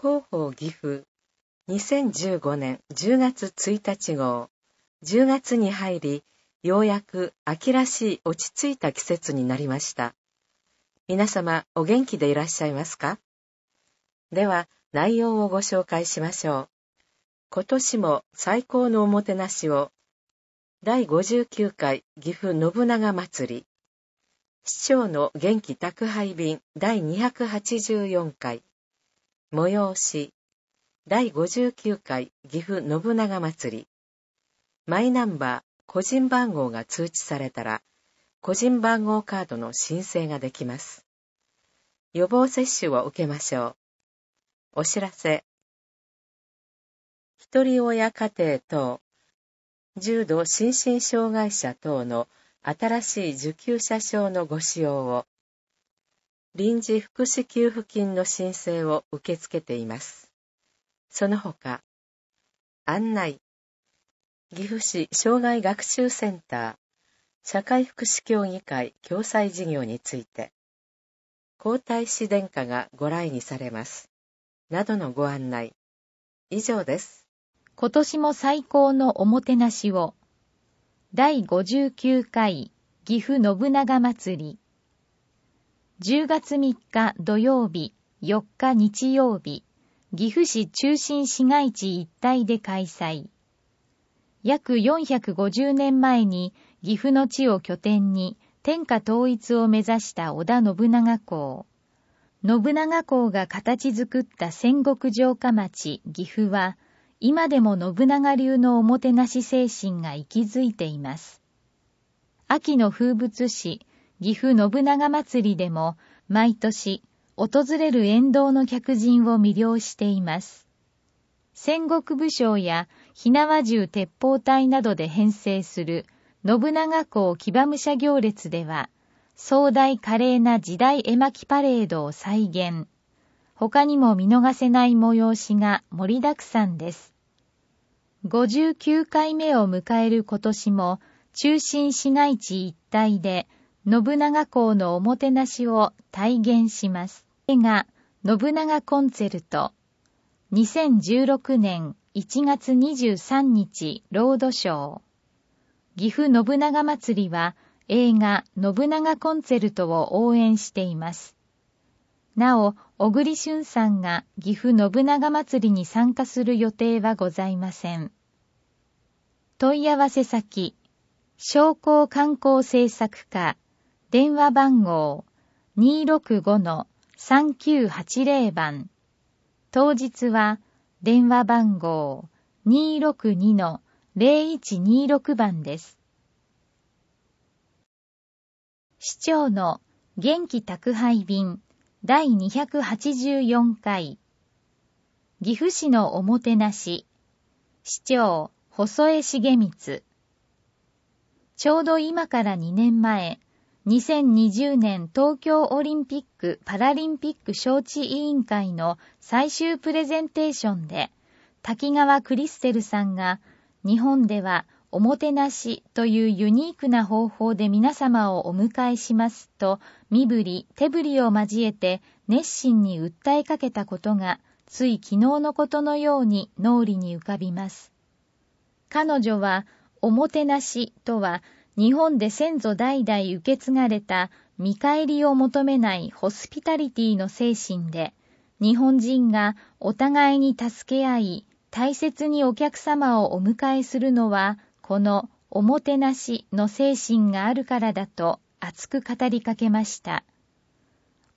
広報岐阜2015年10月1日号10月に入りようやく秋らしい落ち着いた季節になりました皆様お元気でいらっしゃいますかでは内容をご紹介しましょう今年も最高のおもてなしを第59回岐阜信長まつり市長の元気宅配便第284回催し第59回岐阜信長祭りマイナンバー個人番号が通知されたら個人番号カードの申請ができます予防接種を受けましょうお知らせ一人親家庭等重度心身障害者等の新しい受給者証のご使用を臨時福祉給付金の申請を受け付けています。その他、案内、岐阜市障害学習センター、社会福祉協議会共済事業について、皇太子殿下がご来にされます。などのご案内。以上です。今年も最高のおもてなしを。第59回岐阜信長まつり。10月3日土曜日、4日日曜日、岐阜市中心市街地一帯で開催。約450年前に岐阜の地を拠点に天下統一を目指した織田信長公。信長公が形作った戦国城下町岐阜は、今でも信長流のおもてなし精神が息づいています。秋の風物詩、岐阜信長祭りでも毎年訪れる沿道の客人を魅了しています。戦国武将や火縄銃鉄砲隊などで編成する信長公騎馬武者行列では壮大華麗な時代絵巻パレードを再現。他にも見逃せない催しが盛りだくさんです。59回目を迎える今年も中心市街地一帯で信長公のおもてなしを体現します。映画、信長コンツェルト、2016年1月23日、ロードショー。岐阜信長祭りは、映画、信長コンツェルトを応援しています。なお、小栗旬さんが岐阜信長祭りに参加する予定はございません。問い合わせ先、商工観光政策課電話番号265-3980番。当日は電話番号262-0126番です。市長の元気宅配便第284回岐阜市のおもてなし市長細江茂光ちょうど今から2年前2020年東京オリンピック・パラリンピック招致委員会の最終プレゼンテーションで、滝川クリステルさんが、日本ではおもてなしというユニークな方法で皆様をお迎えしますと、身振り、手振りを交えて熱心に訴えかけたことが、つい昨日のことのように脳裏に浮かびます。彼女は、おもてなしとは日本で先祖代々受け継がれた見返りを求めないホスピタリティの精神で、日本人がお互いに助け合い、大切にお客様をお迎えするのは、このおもてなしの精神があるからだと熱く語りかけました。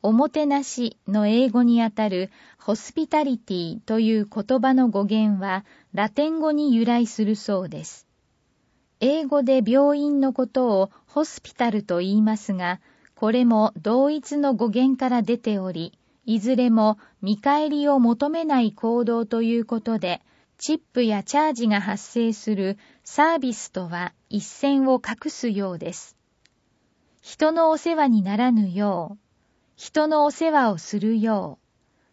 おもてなしの英語にあたるホスピタリティという言葉の語源はラテン語に由来するそうです。英語で病院のことをホスピタルと言いますが、これも同一の語源から出ており、いずれも見返りを求めない行動ということで、チップやチャージが発生するサービスとは一線を画すようです。人のお世話にならぬよう、人のお世話をするよう、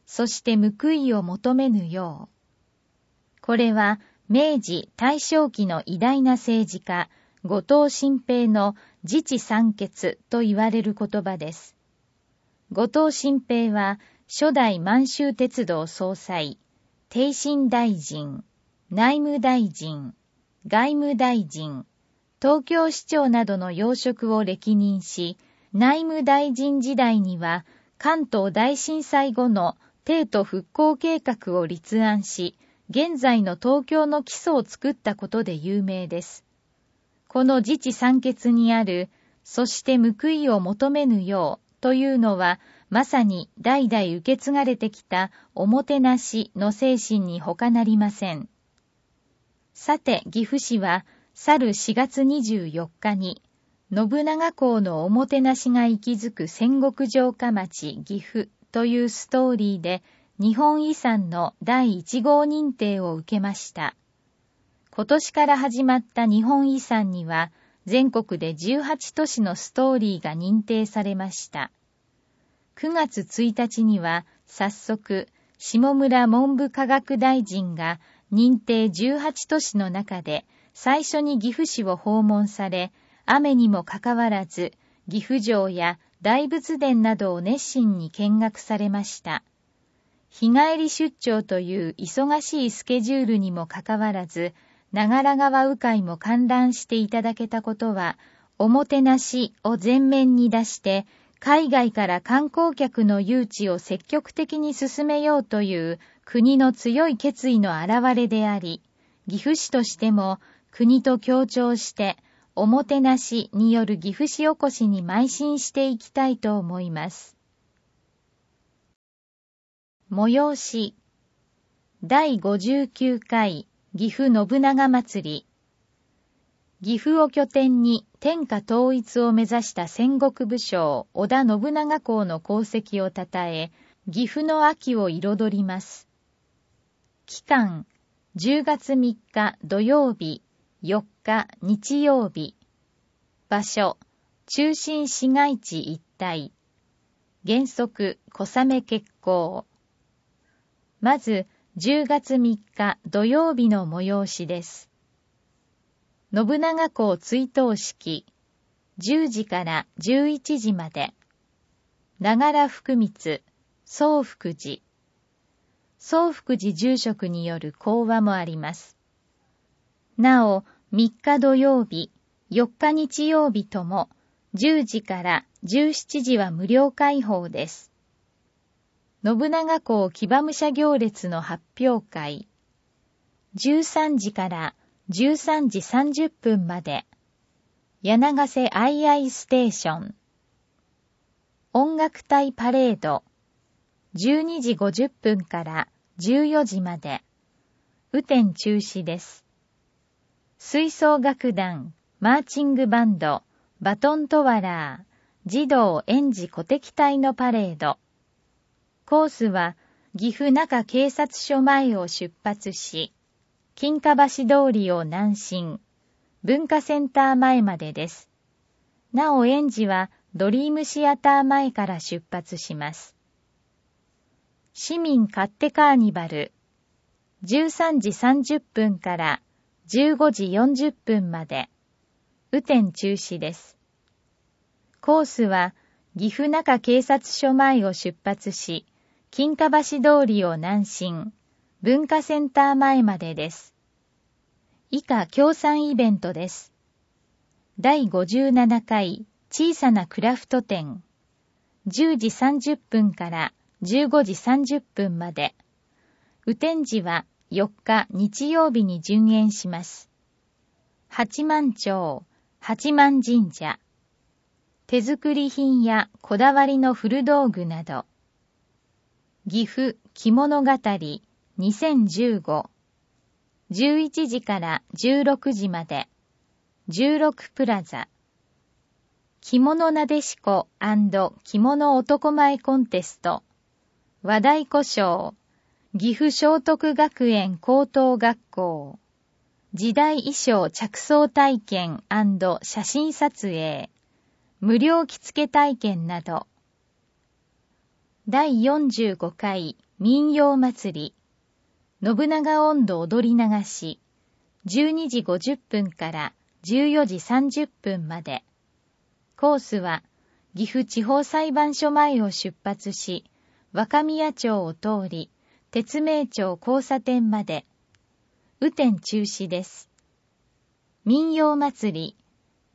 そして報いを求めぬよう。これは明治・大正期の偉大な政治家、後藤新平の自治三傑と言われる言葉です。後藤新平は、初代満州鉄道総裁、帝新大臣、内務大臣、外務大臣、東京市長などの要職を歴任し、内務大臣時代には関東大震災後の帝都復興計画を立案し、現在の東京の基礎を作ったことで有名です。この自治三欠にある、そして報いを求めぬようというのは、まさに代々受け継がれてきたおもてなしの精神に他なりません。さて、岐阜市は、去る4月24日に、信長公のおもてなしが息づく戦国城下町岐阜というストーリーで、日本遺産の第1号認定を受けました。今年から始まった日本遺産には、全国で18都市のストーリーが認定されました。9月1日には、早速、下村文部科学大臣が認定18都市の中で最初に岐阜市を訪問され、雨にもかかわらず、岐阜城や大仏殿などを熱心に見学されました。日帰り出張という忙しいスケジュールにもかかわらず、長良川鵜飼も観覧していただけたことは、おもてなしを前面に出して、海外から観光客の誘致を積極的に進めようという国の強い決意の表れであり、岐阜市としても国と協調して、おもてなしによる岐阜市おこしに邁進していきたいと思います。催し第59回岐阜信長祭り岐阜を拠点に天下統一を目指した戦国武将織田信長公の功績をたたえ、岐阜の秋を彩ります。期間、10月3日土曜日、4日日曜日。場所、中心市街地一帯。原則、小雨結行。まず、10月3日土曜日の催しです。信長公追悼式、10時から11時まで。ながら福光、宗福寺。宗福寺住職による講話もあります。なお、3日土曜日、4日日曜日とも、10時から17時は無料開放です。信長公騎馬武者行列の発表会。13時から13時30分まで。柳瀬アイアイステーション。音楽隊パレード。12時50分から14時まで。雨天中止です。吹奏楽団、マーチングバンド、バトントワラー、児童園児鼓笛隊のパレード。コースは岐阜中警察署前を出発し、金華橋通りを南進、文化センター前までです。なお園児はドリームシアター前から出発します。市民勝手カーニバル、13時30分から15時40分まで、雨天中止です。コースは岐阜中警察署前を出発し、金華橋通りを南進、文化センター前までです。以下協賛イベントです。第57回小さなクラフト展、10時30分から15時30分まで、雨天時は4日日曜日に順延します。八幡町、八幡神社、手作り品やこだわりの古道具など、岐阜着物語2015 11時から16時まで16プラザ着物なでしこ着物男前コンテスト和太鼓賞岐阜聖徳学園高等学校時代衣装着想体験写真撮影無料着付け体験など第45回民謡祭り信長音頭踊り流し12時50分から14時30分までコースは岐阜地方裁判所前を出発し若宮町を通り鉄明町交差点まで雨天中止です民謡祭り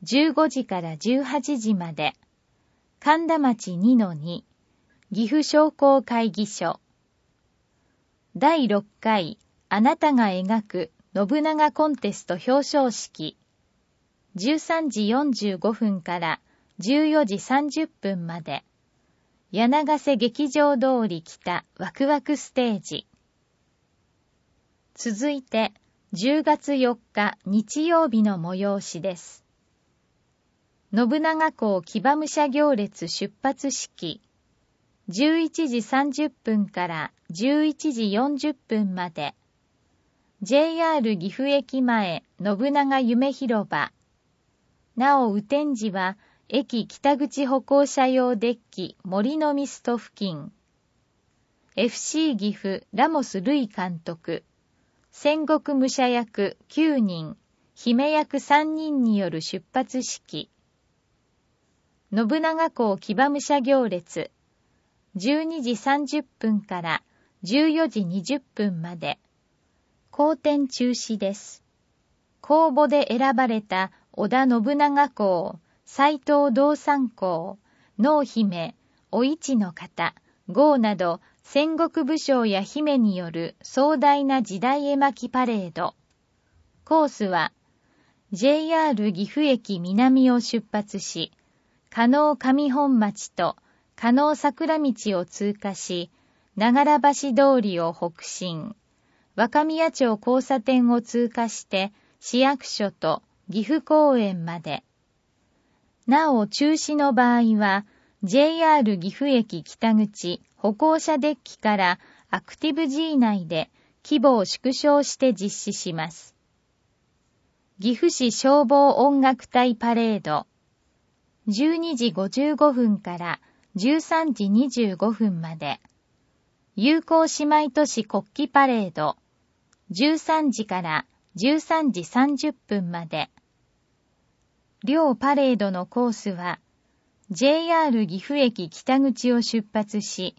15時から18時まで神田町2の2岐阜商工会議所第6回あなたが描く信長コンテスト表彰式13時45分から14時30分まで柳ヶ瀬劇場通り北ワクワクステージ続いて10月4日日曜日の催しです信長公騎馬武者行列出発式11時30分から11時40分まで JR 岐阜駅前信長夢広場なお雨天時は駅北口歩行者用デッキ森のミスト付近 FC 岐阜ラモス・ルイ監督戦国武者役9人姫役3人による出発式信長公騎馬武者行列12時30分から14時20分まで、好天中止です。公募で選ばれた織田信長公、斎藤道三公、濃姫、お市の方、豪など戦国武将や姫による壮大な時代絵巻パレード。コースは JR 岐阜駅南を出発し、加納上本町と加納桜道を通過し、長良橋通りを北進、若宮町交差点を通過して、市役所と岐阜公園まで。なお、中止の場合は、JR 岐阜駅北口歩行者デッキからアクティブ G 内で規模を縮小して実施します。岐阜市消防音楽隊パレード12時55分から13時25分まで、友好姉妹都市国旗パレード、13時から13時30分まで、両パレードのコースは、JR 岐阜駅北口を出発し、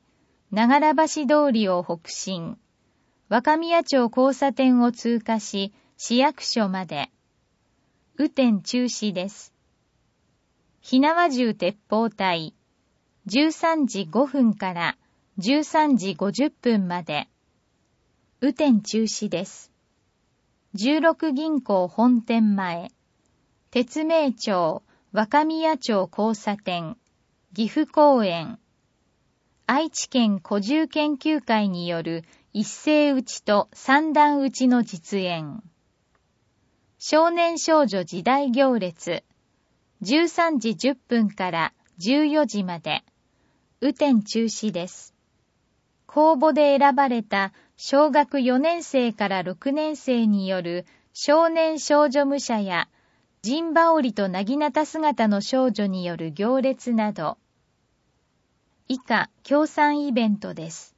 長良橋通りを北進、若宮町交差点を通過し、市役所まで、雨天中止です。火縄銃鉄砲隊、13時5分から13時50分まで、雨天中止です。16銀行本店前、鉄名町若宮町交差点、岐阜公園、愛知県古住研究会による一斉打ちと三段打ちの実演。少年少女時代行列、13時10分から14時まで。雨天中止です。公募で選ばれた小学4年生から6年生による少年少女武者や人羽織となぎなた姿の少女による行列など、以下、協賛イベントです。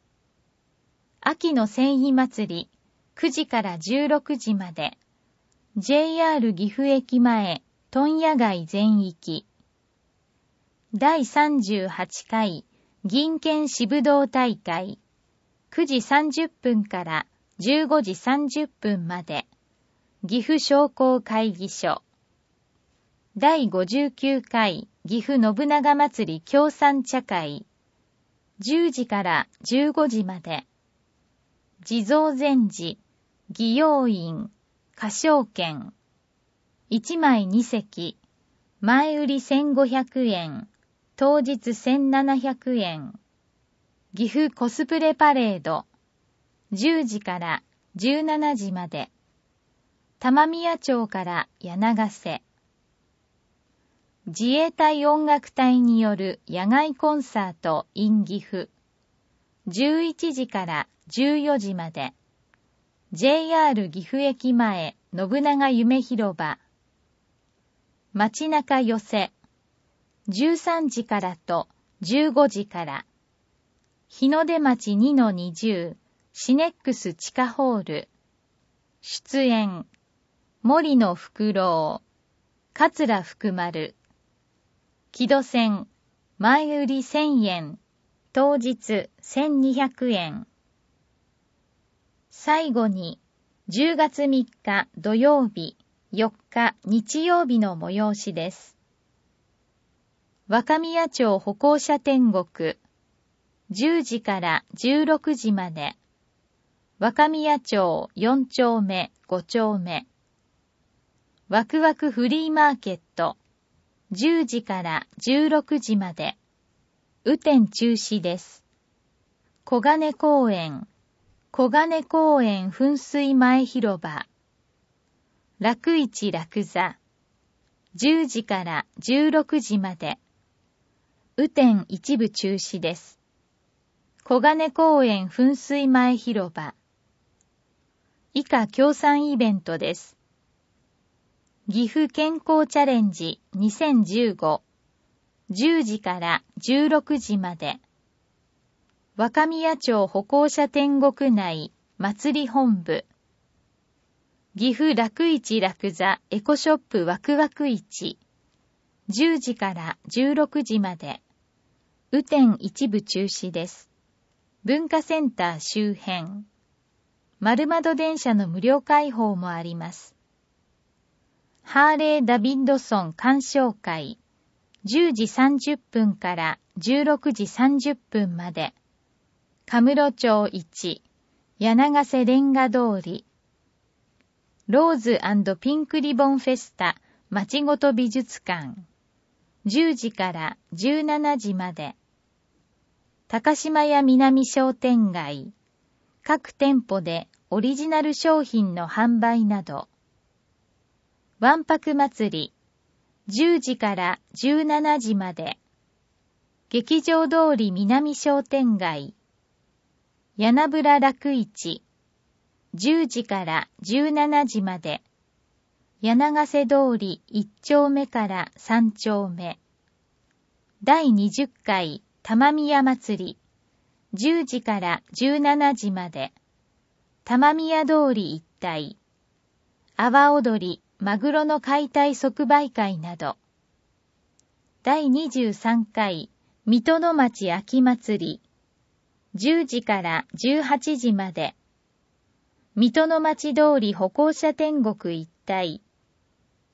秋の繊維祭り、9時から16時まで、JR 岐阜駅前、問屋街全域、第38回銀券支部道大会9時30分から15時30分まで岐阜商工会議所第59回岐阜信長祭り協賛茶会10時から15時まで地蔵禅寺義陽院歌唱券1枚2席前売り1500円当日1700円。岐阜コスプレパレード。10時から17時まで。玉宮町から柳瀬。自衛隊音楽隊による野外コンサート in 岐阜。11時から14時まで。JR 岐阜駅前信長夢広場。街中寄せ。13時からと15時から、日の出町2-20、シネックス地下ホール、出演、森野福郎、桂福丸、木戸線、前売り1000円、当日1200円。最後に、10月3日土曜日、4日日曜日の催しです。若宮町歩行者天国、10時から16時まで、若宮町4丁目、5丁目、ワクワクフリーマーケット、10時から16時まで、雨天中止です。小金公園、小金公園噴水前広場、楽市楽座、10時から16時まで、雨天一部中止です。小金公園噴水前広場。以下協賛イベントです。岐阜健康チャレンジ2015。10時から16時まで。若宮町歩行者天国内祭り本部。岐阜楽市楽座エコショップワクワク市。10時から16時まで。雨天一部中止です。文化センター周辺。丸窓電車の無料開放もあります。ハーレー・ダビッドソン鑑賞会。10時30分から16時30分まで。カムロ町1、柳瀬レンガ通り。ローズピンクリボンフェスタ、町ごと美術館。10時から17時まで、高島屋南商店街、各店舗でオリジナル商品の販売など、わんぱく祭り、10時から17時まで、劇場通り南商店街、柳村楽市、10時から17時まで、柳瀬通り一丁目から三丁目。第20回玉宮祭り。10時から17時まで。玉宮通り一帯。阿波踊り、マグロの解体即売会など。第23回水戸の町秋祭り。10時から18時まで。水戸の町通り歩行者天国一帯。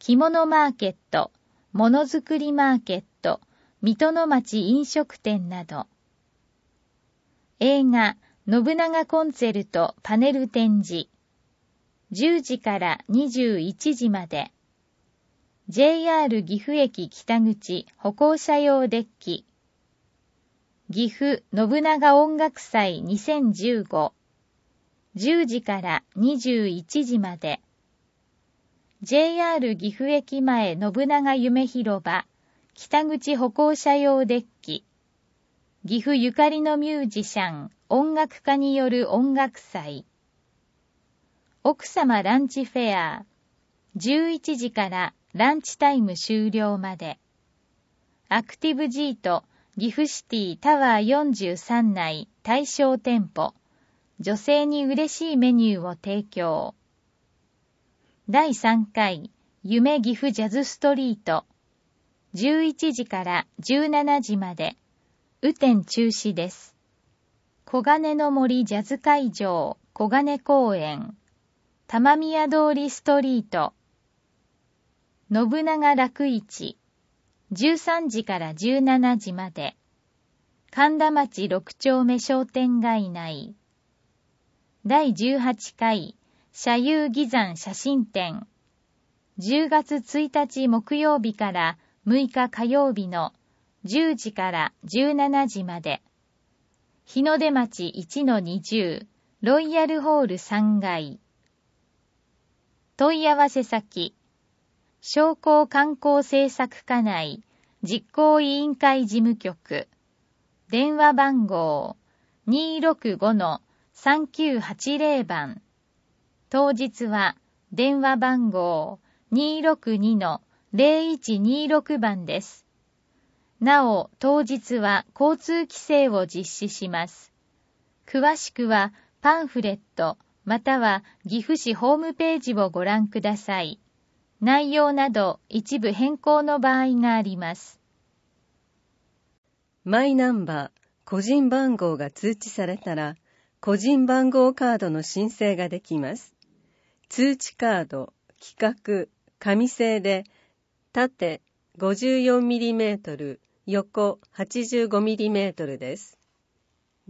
着物マーケット、ものづくりマーケット、水戸の町飲食店など。映画、信長コンセルトパネル展示。10時から21時まで。JR 岐阜駅北口歩行者用デッキ。岐阜信長音楽祭2015。10時から21時まで。JR 岐阜駅前信長夢広場北口歩行者用デッキ岐阜ゆかりのミュージシャン音楽家による音楽祭奥様ランチフェア11時からランチタイム終了までアクティブ G と岐阜シティタワー43内対象店舗女性に嬉しいメニューを提供第3回夢岐阜ジャズストリート11時から17時まで雨天中止です。小金の森ジャズ会場小金公園玉宮通りストリート信長楽市13時から17時まで神田町6丁目商店街内第18回社有義山写真展10月1日木曜日から6日火曜日の10時から17時まで日の出町1-20ロイヤルホール3階問い合わせ先商工観光政策課内実行委員会事務局電話番号265-3980番当日は電話番号262-0126番です。なお、当日は交通規制を実施します。詳しくはパンフレットまたは岐阜市ホームページをご覧ください。内容など一部変更の場合があります。マイナンバー、個人番号が通知されたら、個人番号カードの申請ができます。通知カード、企画、紙製で、縦 54mm、横 85mm です。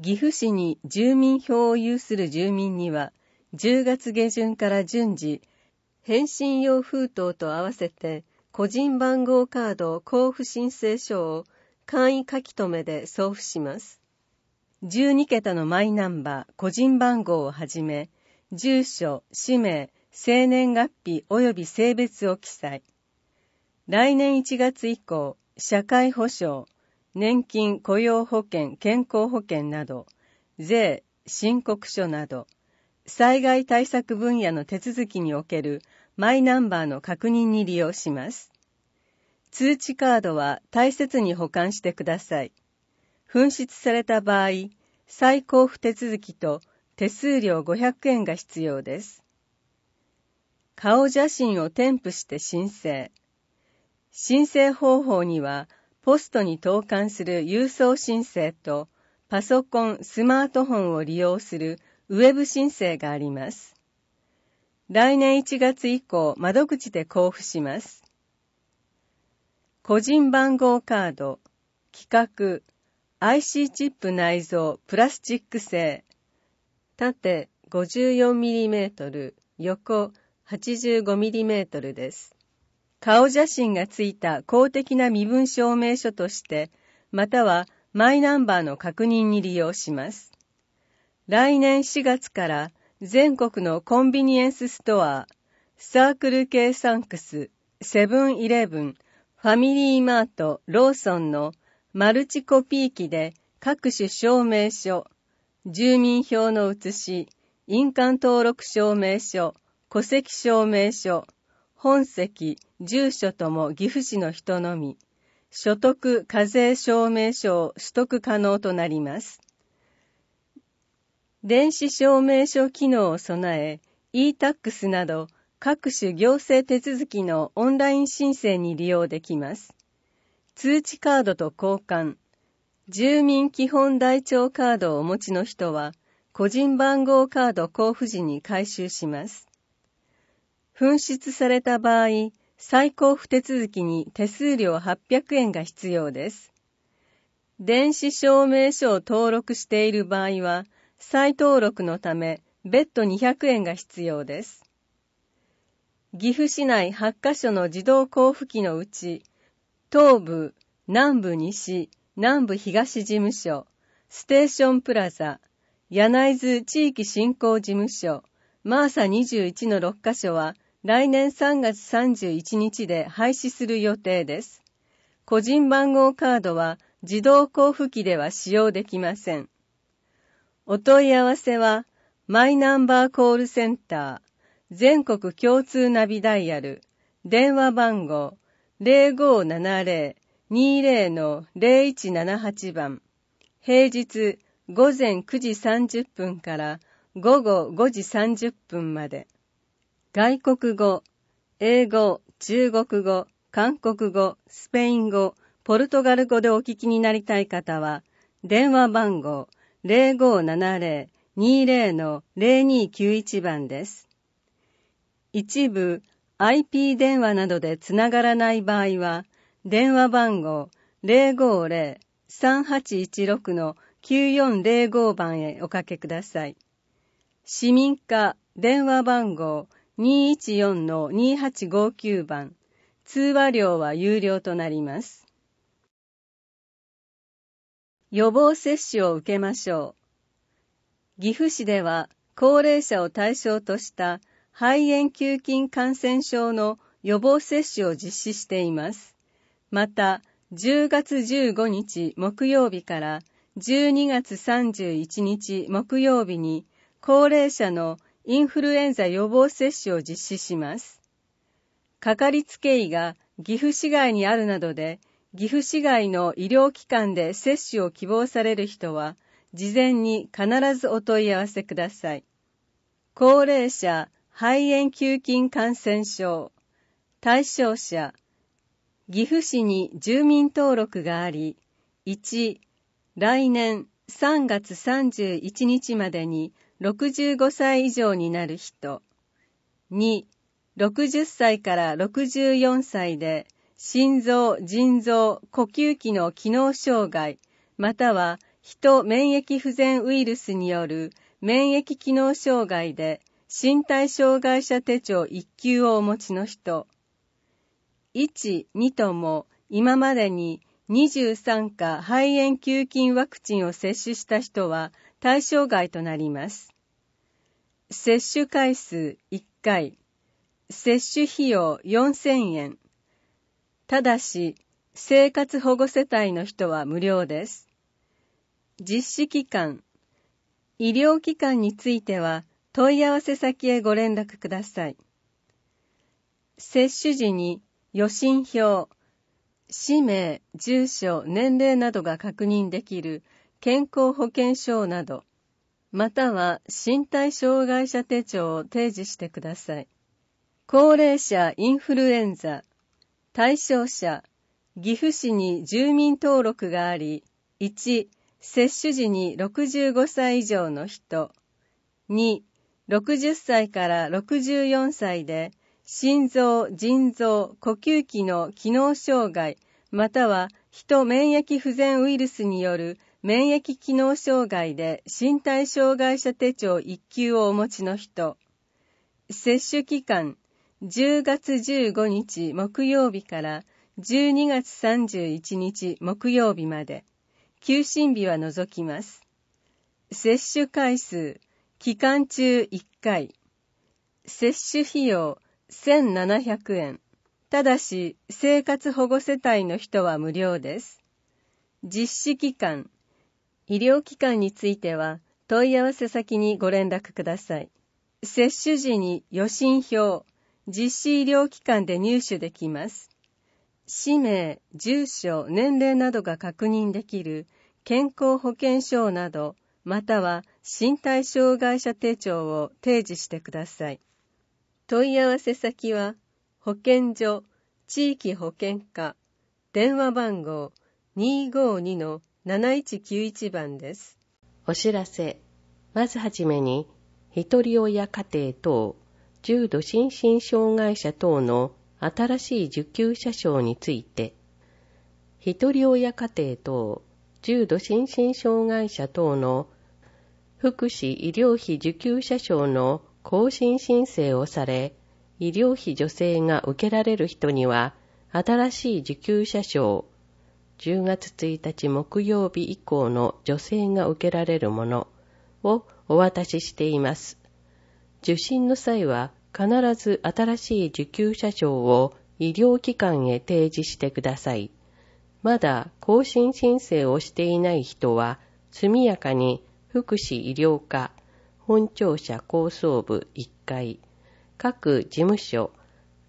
岐阜市に住民票を有する住民には、10月下旬から順次、返信用封筒と合わせて、個人番号カード交付申請書を簡易書き留めで送付します。12桁のマイナンバー、個人番号をはじめ、住所、氏名、生年月日及び性別を記載。来年1月以降、社会保障、年金、雇用保険、健康保険など、税、申告書など、災害対策分野の手続きにおけるマイナンバーの確認に利用します。通知カードは大切に保管してください。紛失された場合、再交付手続きと手数料500円が必要です。顔写真を添付して申請。申請方法には、ポストに投函する郵送申請と、パソコン、スマートフォンを利用するウェブ申請があります。来年1月以降、窓口で交付します。個人番号カード、規格、IC チップ内蔵、プラスチック製、縦 54mm、横 85mm です。顔写真がついた公的な身分証明書として、またはマイナンバーの確認に利用します。来年4月から全国のコンビニエンスストア、サークル系サンクス、セブンイレブン、ファミリーマート、ローソンのマルチコピー機で各種証明書、住民票の写し、印鑑登録証明書、戸籍証明書、本籍、住所とも岐阜市の人のみ、所得課税証明書を取得可能となります。電子証明書機能を備え、e-tax など各種行政手続きのオンライン申請に利用できます。通知カードと交換、住民基本台帳カードをお持ちの人は、個人番号カード交付時に回収します。紛失された場合、再交付手続きに手数料800円が必要です。電子証明書を登録している場合は、再登録のため別途200円が必要です。岐阜市内8カ所の自動交付機のうち、東部、南部西、南部東事務所、ステーションプラザ、柳津地域振興事務所、マーサ21の6カ所は来年3月31日で廃止する予定です。個人番号カードは自動交付機では使用できません。お問い合わせは、マイナンバーコールセンター、全国共通ナビダイヤル、電話番号0570 20-0178番、平日午前9時30分から午後5時30分まで、外国語、英語、中国語、韓国語、スペイン語、ポルトガル語でお聞きになりたい方は、電話番号0570-20-0291番です。一部 IP 電話などでつながらない場合は、電話番号050-3816-9405番へおかけください。市民課電話番号214-2859番。通話料は有料となります。予防接種を受けましょう。岐阜市では高齢者を対象とした肺炎球菌感染症の予防接種を実施しています。また、10月15日木曜日から12月31日木曜日に高齢者のインフルエンザ予防接種を実施します。かかりつけ医が岐阜市外にあるなどで、岐阜市外の医療機関で接種を希望される人は、事前に必ずお問い合わせください。高齢者肺炎球菌感染症、対象者、岐阜市に住民登録があり、1、来年3月31日までに65歳以上になる人、2、60歳から64歳で心臓、腎臓、呼吸器の機能障害、または人免疫不全ウイルスによる免疫機能障害で身体障害者手帳1級をお持ちの人。1、2とも今までに23価肺炎球菌ワクチンを接種した人は対象外となります。接種回数1回、接種費用4000円。ただし、生活保護世帯の人は無料です。実施期間、医療機関については問い合わせ先へご連絡ください。接種時に予診票、氏名、住所、年齢などが確認できる健康保険証など、または身体障害者手帳を提示してください。高齢者インフルエンザ、対象者、岐阜市に住民登録があり、1、接種時に65歳以上の人、2、60歳から64歳で、心臓、腎臓、呼吸器の機能障害、または人免疫不全ウイルスによる免疫機能障害で身体障害者手帳1級をお持ちの人、接種期間10月15日木曜日から12月31日木曜日まで、休診日は除きます。接種回数、期間中1回、接種費用1700円。ただし、生活保護世帯の人は無料です。実施期間、医療機関については、問い合わせ先にご連絡ください。接種時に予診票、実施医療機関で入手できます。氏名、住所、年齢などが確認できる健康保険証など、または身体障害者手帳を提示してください。問い合わせ先は、保健所、地域保健課、電話番号252-7191番です。お知らせ。まずはじめに、ひとり親家庭等、重度心身障害者等の新しい受給者証について、ひとり親家庭等、重度心身障害者等の福祉医療費受給者証の更新申請をされ、医療費助成が受けられる人には、新しい受給者証、10月1日木曜日以降の助成が受けられるものをお渡ししています。受診の際は必ず新しい受給者証を医療機関へ提示してください。まだ更新申請をしていない人は速やかに福祉医療課本庁舎構想部1階、各事務所、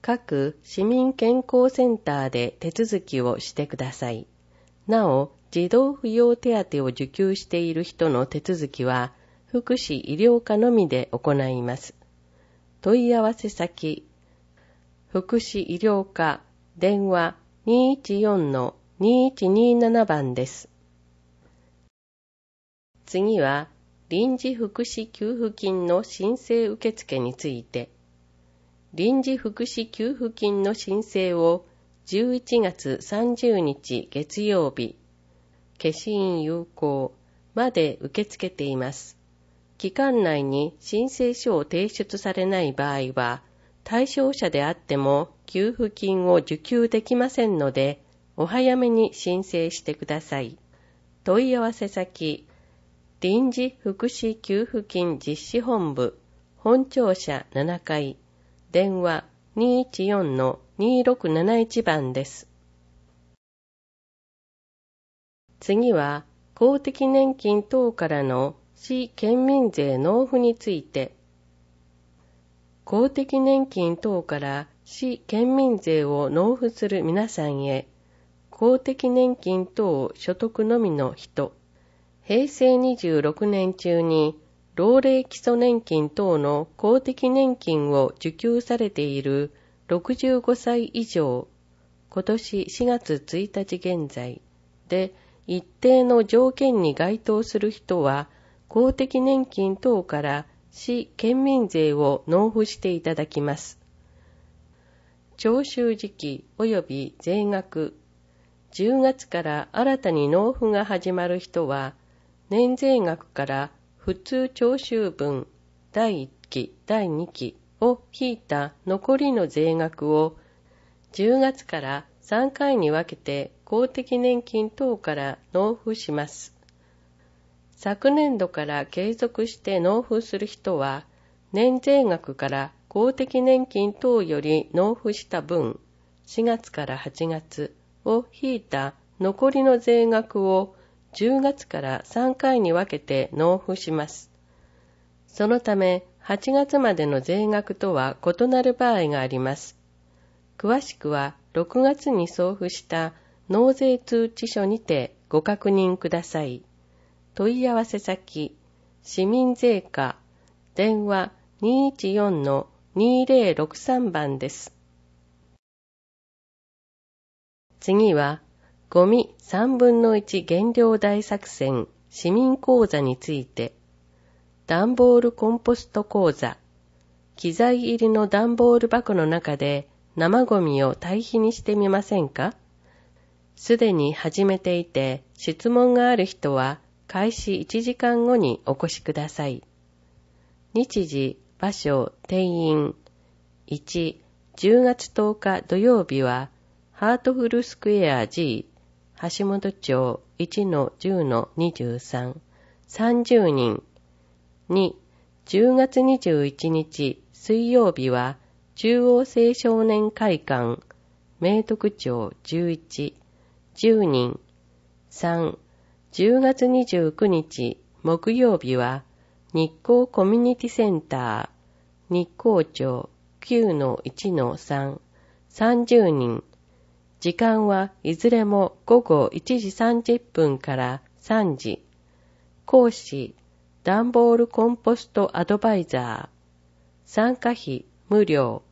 各市民健康センターで手続きをしてください。なお、児童扶養手当を受給している人の手続きは、福祉医療課のみで行います。問い合わせ先、福祉医療課電話214-2127番です。次は、臨時福祉給付金の申請受付について、臨時福祉給付金の申請を11月30日月曜日、消印有効まで受け付けています。期間内に申請書を提出されない場合は、対象者であっても給付金を受給できませんので、お早めに申請してください。問い合わせ先、臨時福祉給付金実施本部本庁舎7階電話214-2671番です。次は公的年金等からの市県民税納付について公的年金等から市県民税を納付する皆さんへ公的年金等所得のみの人平成26年中に老齢基礎年金等の公的年金を受給されている65歳以上、今年4月1日現在で一定の条件に該当する人は公的年金等から市県民税を納付していただきます。徴収時期及び税額10月から新たに納付が始まる人は年税額から普通徴収分第1期第2期を引いた残りの税額を10月から3回に分けて公的年金等から納付します。昨年度から継続して納付する人は、年税額から公的年金等より納付した分、4月から8月を引いた残りの税額を10月から3回に分けて納付します。そのため、8月までの税額とは異なる場合があります。詳しくは6月に送付した納税通知書にてご確認ください。問い合わせ先、市民税課、電話214-2063番です。次は、ゴミ3分の1減量大作戦市民講座について、段ボールコンポスト講座、機材入りの段ボール箱の中で生ゴミを堆肥にしてみませんかすでに始めていて質問がある人は開始1時間後にお越しください。日時、場所、定員。1、10月10日土曜日はハートフルスクエア G 橋本町1-10-23、30人。2、10月21日水曜日は、中央青少年会館、明徳町11、10人。3、10月29日木曜日は、日光コミュニティセンター、日光町9-1-3、30人。時間はいずれも午後1時30分から3時。講師、段ボールコンポストアドバイザー。参加費無料。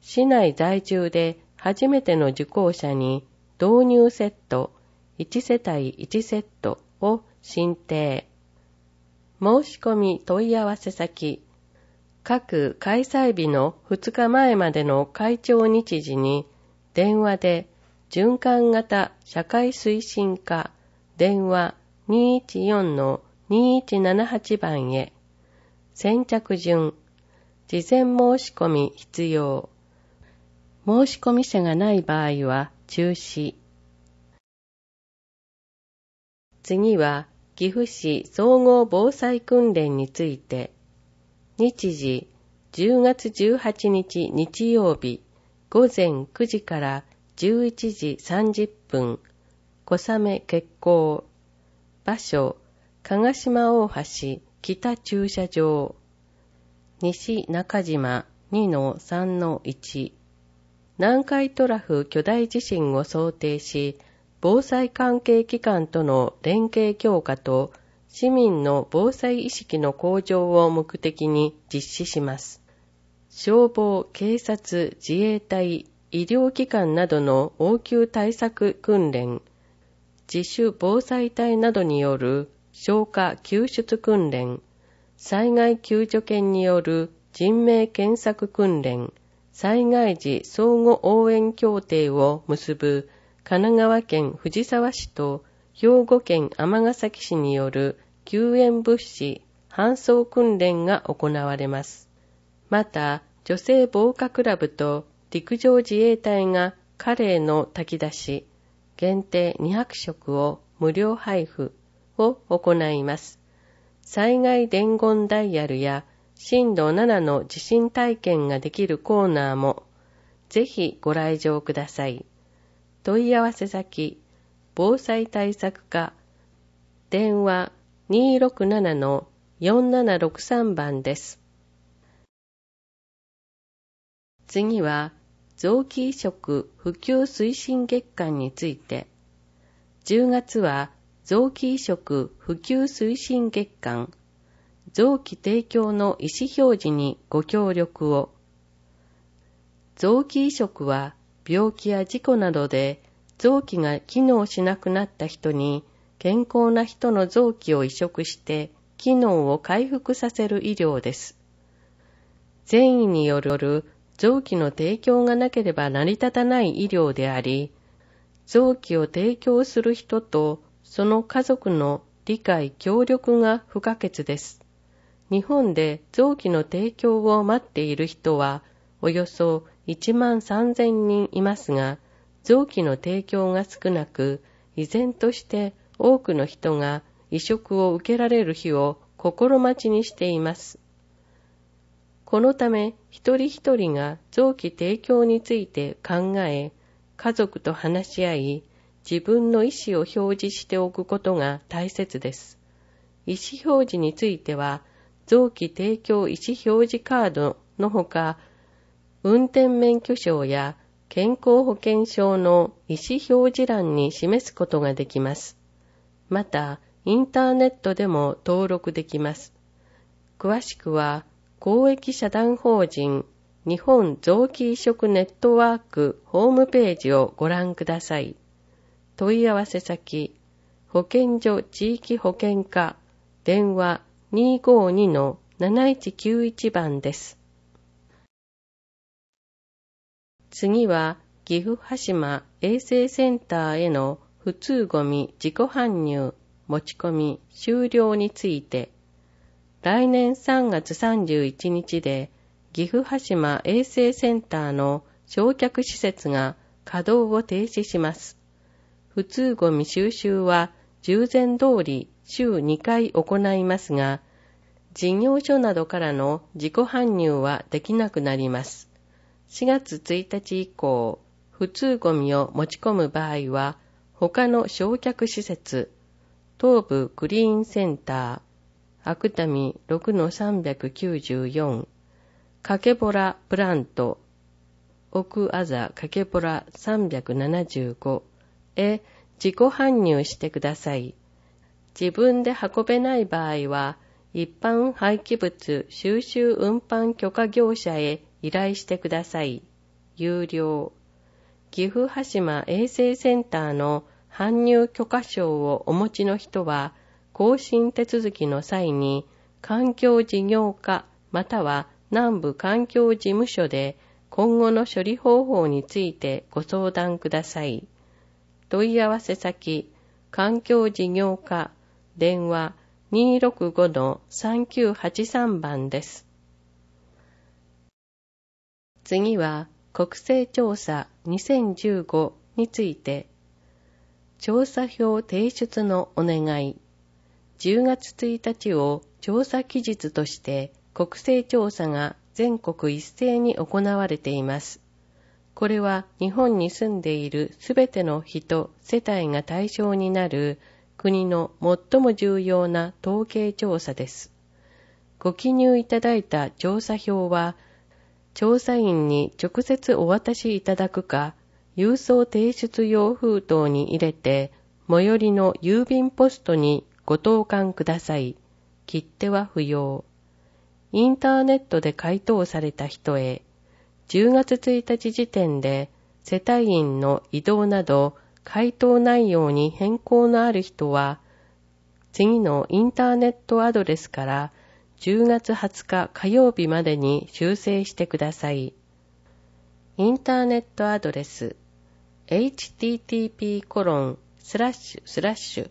市内在住で初めての受講者に導入セット1世帯1セットを申請。申し込み問い合わせ先。各開催日の2日前までの会長日時に電話で循環型社会推進課電話214-2178番へ先着順事前申し込み必要申し込み者がない場合は中止次は岐阜市総合防災訓練について日時10月18日日曜日午前9時から11時30分、小雨決行。場所、加賀島大橋北駐車場。西中島2-3-1。南海トラフ巨大地震を想定し、防災関係機関との連携強化と市民の防災意識の向上を目的に実施します。消防、警察、自衛隊、医療機関などの応急対策訓練、自主防災隊などによる消火救出訓練、災害救助犬による人命検索訓練、災害時相互応援協定を結ぶ神奈川県藤沢市と兵庫県尼崎市による救援物資搬送訓練が行われます。また、女性防火クラブと陸上自衛隊がカレーの炊き出し限定200食を無料配布を行います。災害伝言ダイヤルや震度7の地震体験ができるコーナーもぜひご来場ください。問い合わせ先、防災対策課、電話267-4763番です。次は、臓器移植普及推進月間について、10月は臓器移植普及推進月間、臓器提供の意思表示にご協力を、臓器移植は病気や事故などで臓器が機能しなくなった人に健康な人の臓器を移植して機能を回復させる医療です。善意による臓器の提供がなければ成り立たない医療であり、臓器を提供する人とその家族の理解協力が不可欠です。日本で臓器の提供を待っている人はおよそ1万3000人いますが、臓器の提供が少なく、依然として多くの人が移植を受けられる日を心待ちにしています。このため一人一人が臓器提供について考え、家族と話し合い、自分の意思を表示しておくことが大切です。意思表示については、臓器提供意思表示カードのほか、運転免許証や健康保険証の意思表示欄に示すことができます。また、インターネットでも登録できます。詳しくは、公益社団法人日本臓器移植ネットワークホームページをご覧ください。問い合わせ先、保健所地域保健課、電話252-7191番です。次は、岐阜羽島衛生センターへの普通ゴミ自己搬入持ち込み終了について来年3月31日で岐阜羽島衛生センターの焼却施設が稼働を停止します。普通ゴミ収集は従前通り週2回行いますが、事業所などからの自己搬入はできなくなります。4月1日以降、普通ゴミを持ち込む場合は、他の焼却施設、東部クリーンセンター、タミ6-394かけぼらプラント奥あざかけぼら375へ自己搬入してください。自分で運べない場合は、一般廃棄物収集運搬許可業者へ依頼してください。有料。岐阜羽島衛生センターの搬入許可証をお持ちの人は、更新手続きの際に、環境事業課または南部環境事務所で今後の処理方法についてご相談ください。問い合わせ先、環境事業課電話265-3983番です。次は国勢調査2015について、調査票提出のお願い。10月1日を調査期日として国勢調査が全国一斉に行われています。これは日本に住んでいるすべての人、世帯が対象になる国の最も重要な統計調査です。ご記入いただいた調査票は、調査員に直接お渡しいただくか、郵送提出用封筒に入れて、最寄りの郵便ポストにご投函ください。切手は不要。インターネットで回答された人へ、10月1日時点で世帯員の移動など回答内容に変更のある人は、次のインターネットアドレスから10月20日火曜日までに修正してください。インターネットアドレス http:// コロンスラッシュュ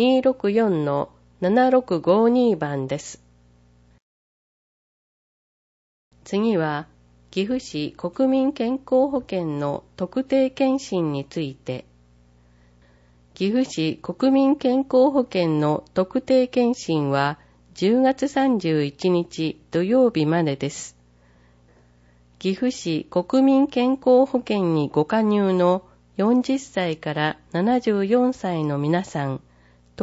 264-7652番です。次は、岐阜市国民健康保険の特定健診について、岐阜市国民健康保険の特定健診は10月31日土曜日までです。岐阜市国民健康保険にご加入の40歳から74歳の皆さん、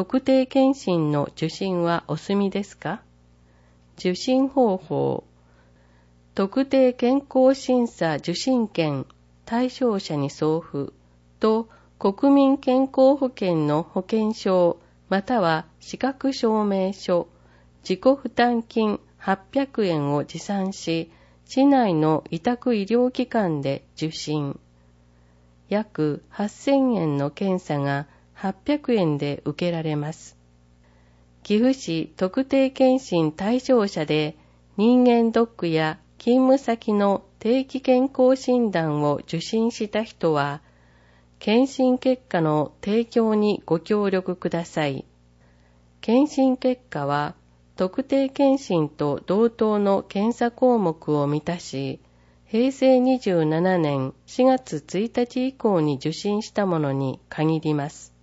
特定健診の受診はお済みですか受診方法特定健康審査受診券対象者に送付と国民健康保険の保険証または資格証明書自己負担金800円を持参し市内の委託医療機関で受診約8000円の検査が800円で受けられます。岐阜市特定健診対象者で人間ドックや勤務先の定期健康診断を受診した人は、検診結果の提供にご協力ください。検診結果は、特定検診と同等の検査項目を満たし、平成27年4月1日以降に受診したものに限ります。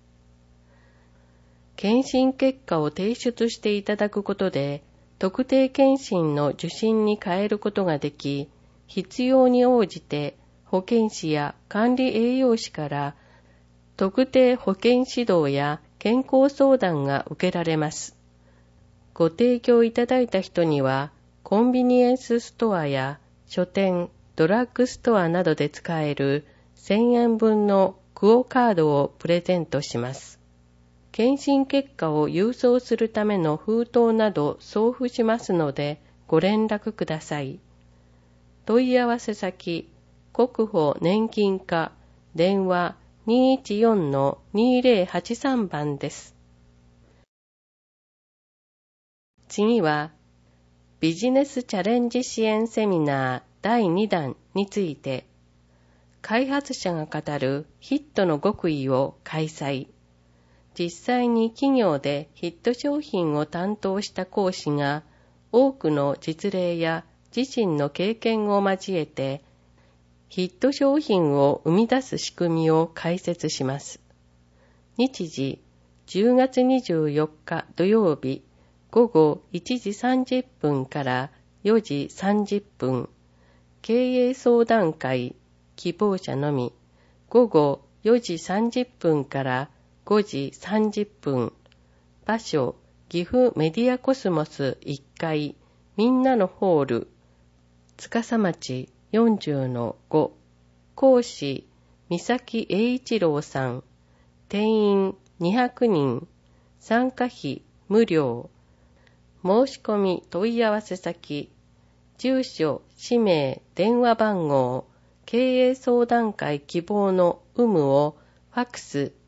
検診結果を提出していただくことで、特定検診の受診に変えることができ、必要に応じて保健師や管理栄養士から特定保健指導や健康相談が受けられます。ご提供いただいた人には、コンビニエンスストアや書店、ドラッグストアなどで使える1000円分のクオカードをプレゼントします。検診結果を郵送するための封筒など送付しますのでご連絡ください。問い合わせ先、国保年金課、電話214-2083番です。次は、ビジネスチャレンジ支援セミナー第2弾について、開発者が語るヒットの極意を開催。実際に企業でヒット商品を担当した講師が多くの実例や自身の経験を交えてヒット商品を生み出す仕組みを解説します。日時10月24日土曜日午後1時30分から4時30分経営相談会希望者のみ午後4時30分から5時30分、場所、岐阜メディアコスモス1階、みんなのホール、司町40-5、講師、三崎栄一郎さん、定員200人、参加費無料、申し込み問い合わせ先、住所、氏名、電話番号、経営相談会希望の有無をファックス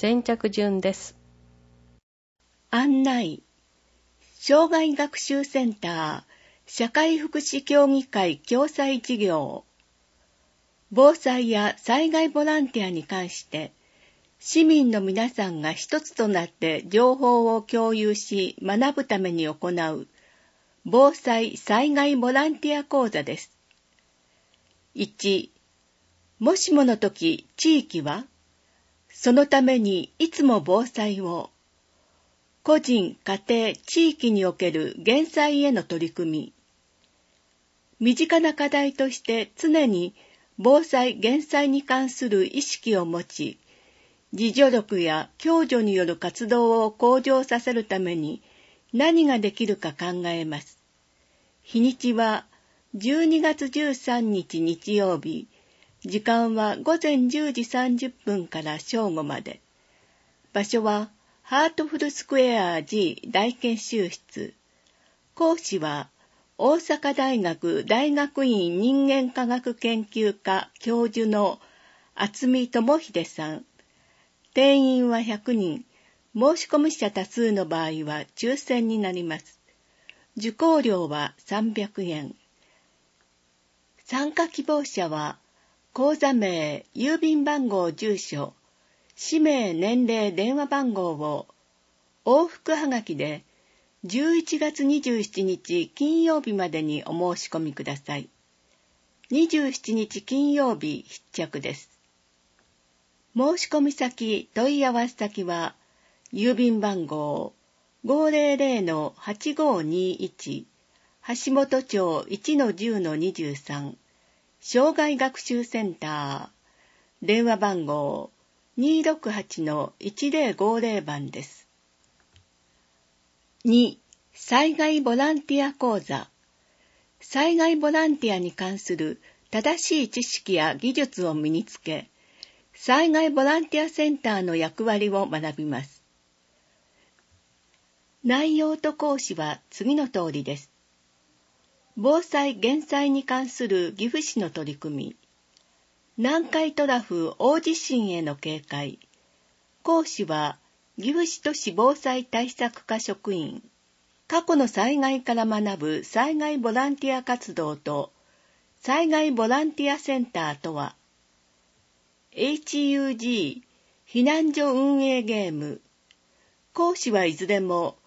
先着順です。案内。障害学習センター、社会福祉協議会共済事業。防災や災害ボランティアに関して、市民の皆さんが一つとなって情報を共有し学ぶために行う防災災害ボランティア講座です。1、もしもの時地域はそのためにいつも防災を、個人、家庭、地域における減災への取り組み、身近な課題として常に防災・減災に関する意識を持ち、自助力や共助による活動を向上させるために何ができるか考えます。日にちは12月13日日曜日、時間は午前10時30分から正午まで。場所はハートフルスクエア G 大研修室。講師は大阪大学大学院人間科学研究科教授の厚見智秀さん。定員は100人。申し込み者多数の場合は抽選になります。受講料は300円。参加希望者は口座名、郵便番号、住所、氏名、年齢、電話番号を往復はがきで11月27日金曜日までにお申し込みください。27日金曜日必着です。申し込み先、問い合わせ先は、郵便番号500-8521橋本町1-10-23障害学習センター電話番号268-1050番です。2. 災害ボランティア講座災害ボランティアに関する正しい知識や技術を身につけ、災害ボランティアセンターの役割を学びます。内容と講師は次の通りです。防災・減災に関する岐阜市の取り組み南海トラフ大地震への警戒講師は岐阜市都市防災対策課職員過去の災害から学ぶ災害ボランティア活動と災害ボランティアセンターとは HUG 避難所運営ゲーム講師はいずれも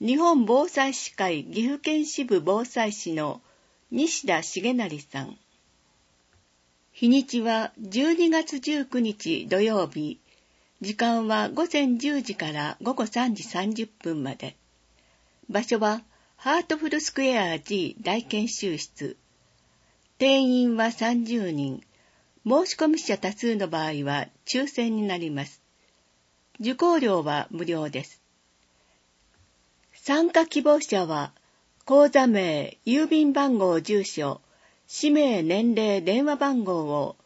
日本防災士会岐阜県支部防災士の西田重成さん。日にちは12月19日土曜日、時間は午前10時から午後3時30分まで。場所はハートフルスクエア G 大研修室。定員は30人。申し込み者多数の場合は抽選になります。受講料は無料です。参加希望者は、口座名、郵便番号、住所、氏名、年齢、電話番号を、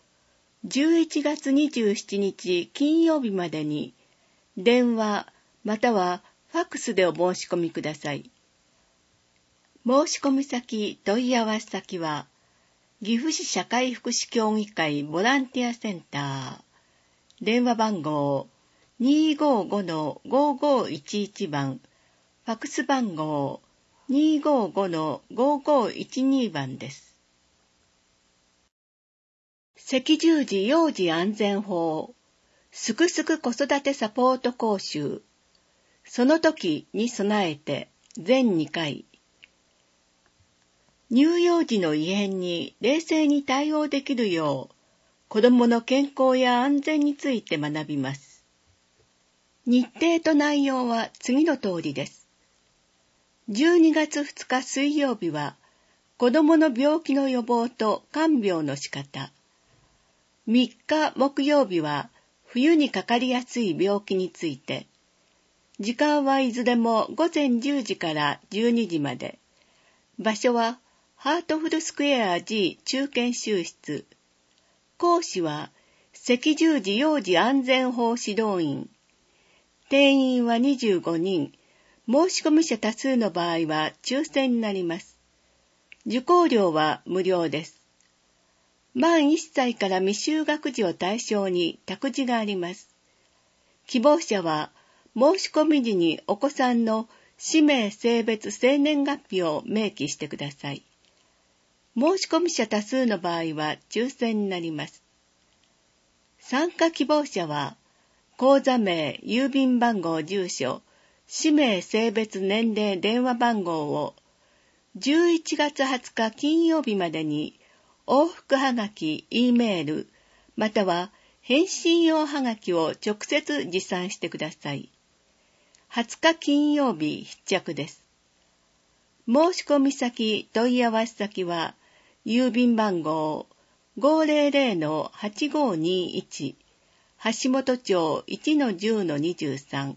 11月27日金曜日までに、電話、またはファックスでお申し込みください。申し込み先、問い合わせ先は、岐阜市社会福祉協議会ボランティアセンター、電話番号255-5511番、ファクス番号255-5512番です。赤十字幼児安全法、すくすく子育てサポート講習、その時に備えて全2回、乳幼児の異変に冷静に対応できるよう、子供の健康や安全について学びます。日程と内容は次の通りです。12月2日水曜日は子どもの病気の予防と看病の仕方3日木曜日は冬にかかりやすい病気について時間はいずれも午前10時から12時まで場所はハートフルスクエア G 中堅修室講師は赤十字幼児安全法指導員定員は25人申し込み者多数の場合は抽選になります。受講料は無料です。満1歳から未就学児を対象に託児があります。希望者は申し込み時にお子さんの氏名、性別、生年月日を明記してください。申し込み者多数の場合は抽選になります。参加希望者は、口座名、郵便番号、住所、氏名、性別、年齢、電話番号を11月20日金曜日までに往復はがき、E メール、または返信用はがきを直接持参してください。20日金曜日必着です。申し込み先、問い合わせ先は、郵便番号500-8521、橋本町1-10-23、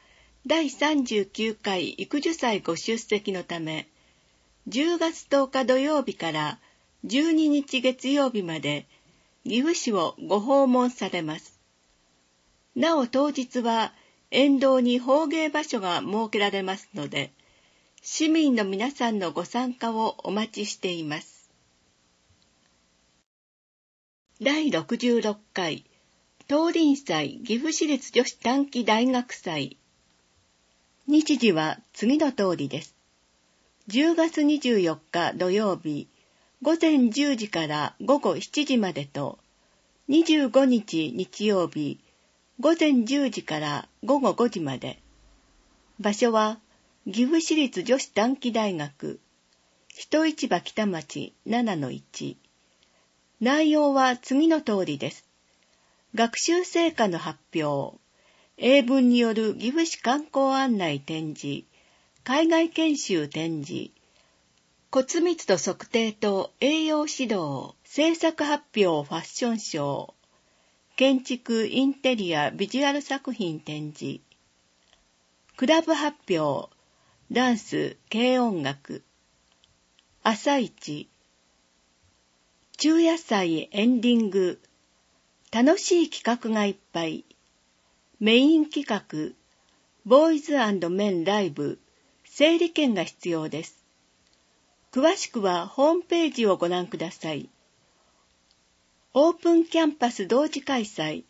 第39回育樹祭ご出席のため10月10日土曜日から12日月曜日まで岐阜市をご訪問されます。なお当日は沿道に法芸場所が設けられますので、市民の皆さんのご参加をお待ちしています。第66回、東林祭岐阜市立女子短期大学祭時は次の通りです。10月24日土曜日、午前10時から午後7時までと、25日日曜日、午前10時から午後5時まで。場所は、岐阜市立女子短期大学、人市場北町7-1。内容は次の通りです。学習成果の発表、英文による岐阜市観光案内展示、海外研修展示、骨密度測定と栄養指導、制作発表ファッションショー、建築インテリアビジュアル作品展示、クラブ発表、ダンス、軽音楽、朝市、昼野菜エンディング、楽しい企画がいっぱい、メイン企画、ボーイズメンライブ、整理券が必要です。詳しくはホームページをご覧ください。オープンキャンパス同時開催、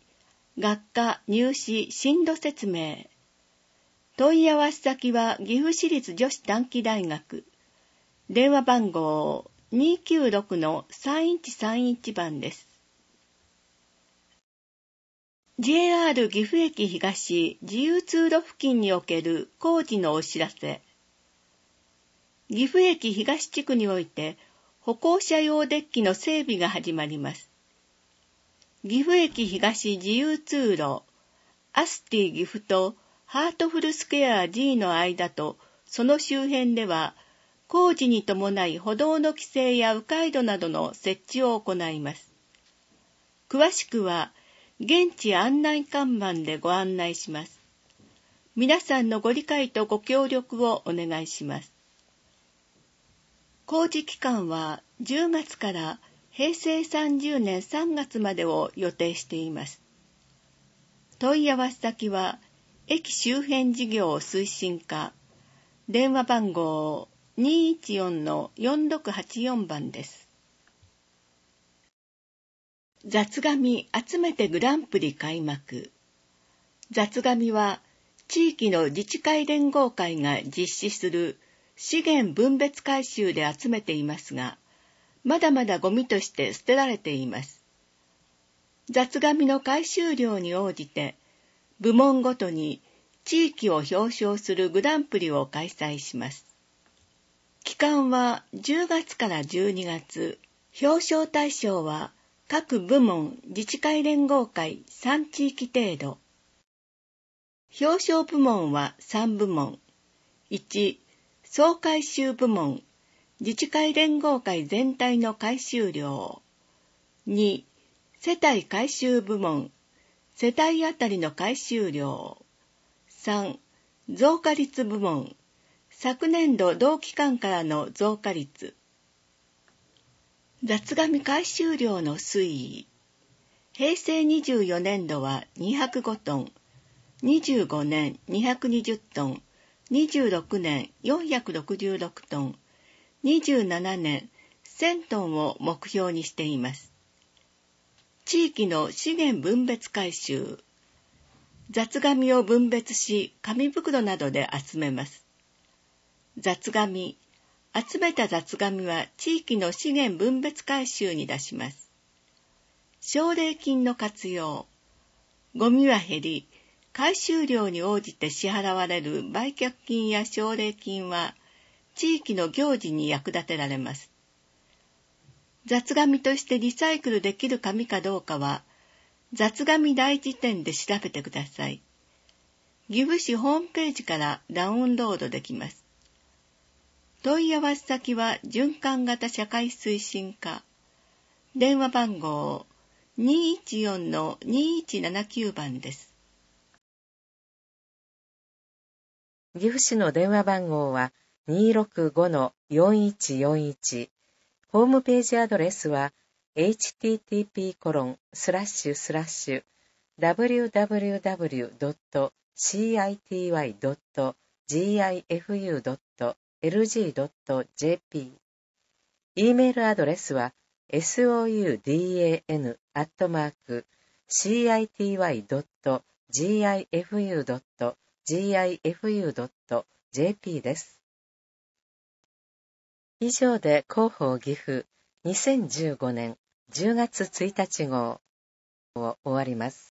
学科入試進路説明。問い合わせ先は岐阜市立女子短期大学。電話番号296-3131番です。JR 岐阜駅東自由通路付近における工事のお知らせ。岐阜駅東地区において歩行者用デッキの整備が始まります。岐阜駅東自由通路、アスティ岐阜とハートフルスクエア G の間とその周辺では工事に伴い歩道の規制や迂回路などの設置を行います。詳しくは現地案内看板でご案内します。皆さんのご理解とご協力をお願いします。工事期間は10月から平成30年3月までを予定しています。問い合わせ先は、駅周辺事業推進課、電話番号214-4684番です。雑紙集めてグランプリ開幕雑紙は地域の自治会連合会が実施する資源分別回収で集めていますがまだまだゴミとして捨てられています雑紙の回収量に応じて部門ごとに地域を表彰するグランプリを開催します期間は10月から12月表彰対象は各部門自治会連合会3地域程度。表彰部門は3部門。1、総回収部門、自治会連合会全体の回収量。2、世帯回収部門、世帯あたりの回収量。3、増加率部門、昨年度同期間からの増加率。雑紙回収量の推移平成24年度は205トン25年220トン26年466トン27年1000トンを目標にしています地域の資源分別回収雑紙を分別し紙袋などで集めます雑紙集めた雑紙は地域の資源分別回収に出します。奨励金の活用。ゴミは減り、回収量に応じて支払われる売却金や奨励金は、地域の行事に役立てられます。雑紙としてリサイクルできる紙かどうかは、雑紙大辞典で調べてください。岐阜市ホームページからダウンロードできます。問い合わせ先は循環型社会推進課電話番号214-2179番です岐阜市の電話番号は265-4141ホームページアドレスは http コロンスラッシュスラッシュ www.city.gifu.com lg.jp。e メールアドレスは soudan.city.gifu.gifu.jp です。以上で広報岐阜2015年10月1日号を終わります。